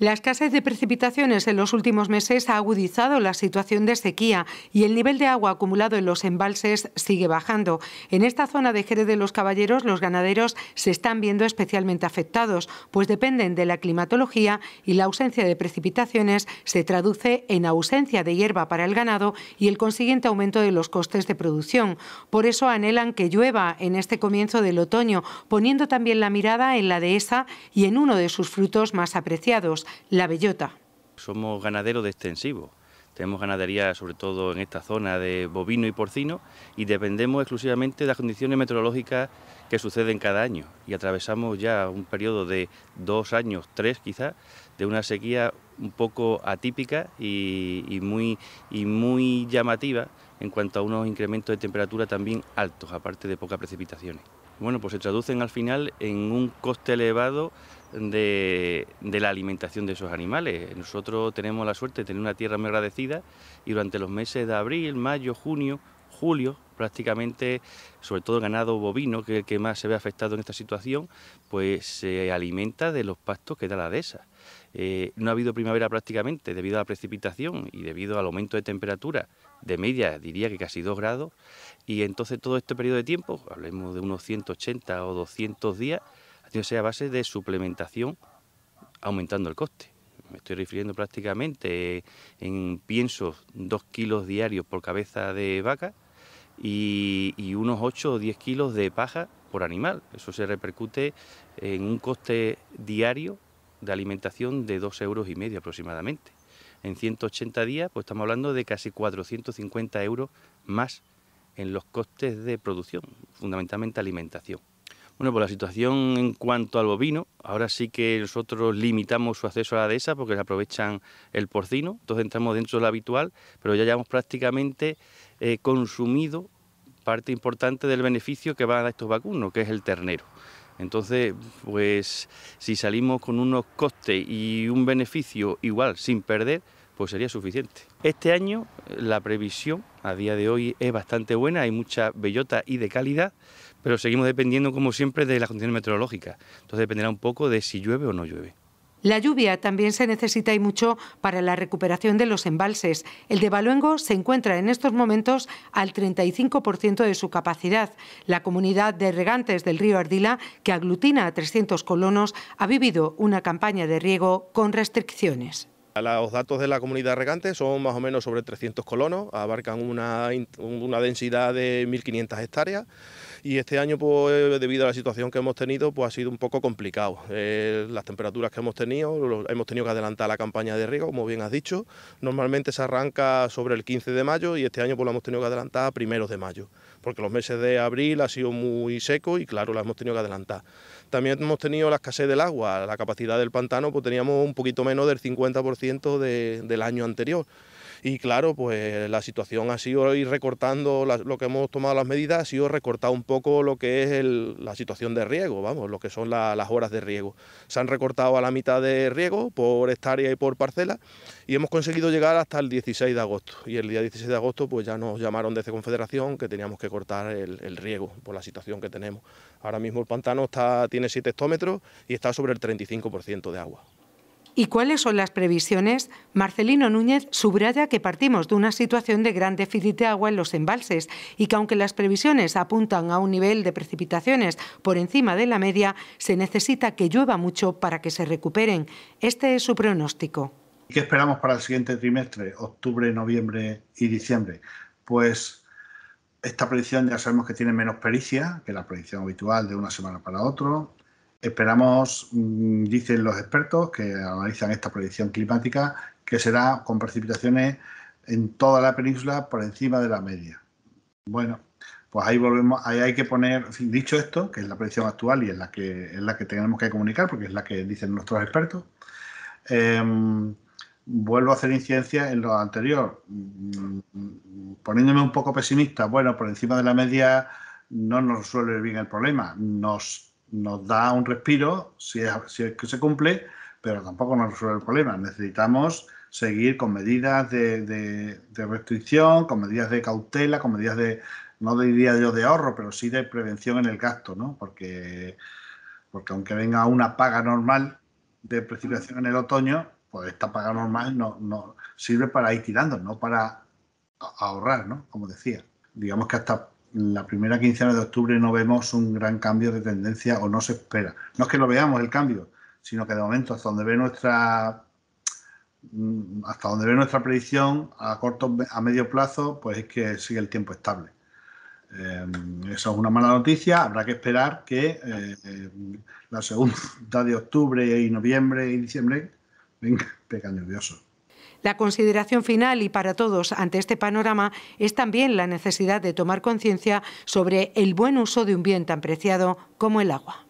La escasez de precipitaciones en los últimos meses ha agudizado la situación de sequía y el nivel de agua acumulado en los embalses sigue bajando. En esta zona de Jerez de los Caballeros los ganaderos se están viendo especialmente afectados, pues dependen de la climatología y la ausencia de precipitaciones se traduce en ausencia de hierba para el ganado y el consiguiente aumento de los costes de producción. Por eso anhelan que llueva en este comienzo del otoño, poniendo también la mirada en la dehesa y en uno de sus frutos más apreciados, la bellota. Somos ganaderos de extensivo. Tenemos ganadería sobre todo en esta zona de bovino y porcino y dependemos exclusivamente de las condiciones meteorológicas que suceden cada año. Y atravesamos ya un periodo de dos años, tres quizás, de una sequía un poco atípica y, muy, muy llamativa en cuanto a unos incrementos de temperatura también altos, aparte de pocas precipitaciones. Bueno, pues se traducen al final en un coste elevado de, de, la alimentación de esos animales. Nosotros tenemos la suerte de tener una tierra muy agradecida y durante los meses de abril, mayo, junio, julio, prácticamente, sobre todo el ganado bovino, que es el que más se ve afectado en esta situación, pues se alimenta de los pastos que da la dehesa. Eh, no ha habido primavera prácticamente debido a la precipitación y debido al aumento de temperatura de media, diría que casi 2 grados, y entonces todo este periodo de tiempo, hablemos de unos 180 o 200 días, ha tenido que a base de suplementación aumentando el coste me estoy refiriendo prácticamente eh, en piensos 2 kilos diarios por cabeza de vaca y, unos 8 o 10 kilos de paja por animal. Eso se repercute en un coste diario de alimentación de dos euros y medio aproximadamente. En 180 días, pues estamos hablando de casi 450 euros más en los costes de producción, fundamentalmente alimentación. Bueno, pues la situación en cuanto al bovino, ahora sí que nosotros limitamos su acceso a la dehesa porque se aprovechan el porcino, entonces entramos dentro de lo habitual, pero ya llevamos prácticamente eh, consumido parte importante del beneficio que van a estos vacunos, que es el ternero. Entonces, pues si salimos con unos costes y un beneficio igual, sin perder, pues sería suficiente. Este año eh, la previsión a día de hoy es bastante buena, hay mucha bellota y de calidad, pero seguimos dependiendo como siempre de la condiciones meteorológica... Entonces dependerá un poco de si llueve o no llueve. La lluvia también se necesita y mucho para la recuperación de los embalses. El de Baluengo se encuentra en estos momentos al 35% de su capacidad. La comunidad de regantes del río Ardila, que aglutina a 300 colonos, ha vivido una campaña de riego con restricciones. Los datos de la comunidad regante son más o menos sobre 300 colonos, abarcan una, densidad de 1.500 hectáreas y este año pues debido a la situación que hemos tenido pues ha sido un poco complicado. Eh, las temperaturas que hemos tenido, hemos tenido que adelantar la campaña de riego, como bien has dicho. Normalmente se arranca sobre el 15 de mayo y este año pues la hemos tenido que adelantar a primeros de mayo, porque los meses de abril ha sido muy seco y claro, la hemos tenido que adelantar. También hemos tenido la escasez del agua, la capacidad del pantano pues teníamos un poquito menos del 50% del año anterior y claro, pues la situación ha sido ir recortando lo que hemos tomado las medidas, ha sido recortar un poco lo que es la situación de riego, vamos, lo que son las horas de riego. Se han recortado a la mitad de riego por hectárea y por parcela y hemos conseguido llegar hasta el 16 de agosto y el día 16 de agosto pues ya nos llamaron desde Confederación que teníamos que cortar el, riego por la situación que tenemos. Ahora mismo el pantano está, tiene 7 hectómetros y está sobre el 35% de agua. ¿Y cuáles son las previsiones? Marcelino Núñez subraya que partimos de una situación de gran déficit de agua en los embalses y que aunque las previsiones apuntan a un nivel de precipitaciones por encima de la media, se necesita que llueva mucho para que se recuperen. Este es su pronóstico. ¿Qué esperamos para el siguiente trimestre, octubre, noviembre y diciembre? Pues esta predicción ya sabemos que tiene menos pericia que la predicción habitual de una semana para otra Esperamos, mm, dicen los expertos que analizan esta predicción climática, que será con precipitaciones en toda la península por encima de la media. Bueno, pues ahí volvemos, ahí hay que poner, dicho esto, que es la predicción actual y es la que es la que tenemos que comunicar, porque es la que dicen nuestros expertos. Em, vuelvo a hacer incidencia en lo anterior, mm, poniéndome un poco pesimista, bueno, por encima de la media no nos resuelve bien el problema, nos nos da un respiro si es, es que se cumple, pero tampoco nos resuelve el problema. Necesitamos seguir con medidas de, restricción, con medidas de cautela, con medidas de, no diría yo de ahorro, pero sí de prevención en el gasto, ¿no? Porque, porque aunque venga una paga normal de precipitación en el otoño, pues esta paga normal no, no sirve para ir tirando, no para ahorrar, ¿no? Como decía. Digamos que hasta la primera quincena de octubre no vemos un gran cambio de tendencia o no se espera. No es que no veamos el cambio, sino que de momento hasta donde ve nuestra mm, hasta donde ve nuestra predicción a corto a medio plazo, pues es que sigue el tiempo estable. Eh, esa es una mala noticia. Habrá que esperar que eh, la segunda de octubre y noviembre y diciembre venga, peca nervioso. La consideración final y para todos ante este panorama es también la necesidad de tomar conciencia sobre el buen uso de un bien tan preciado como el agua.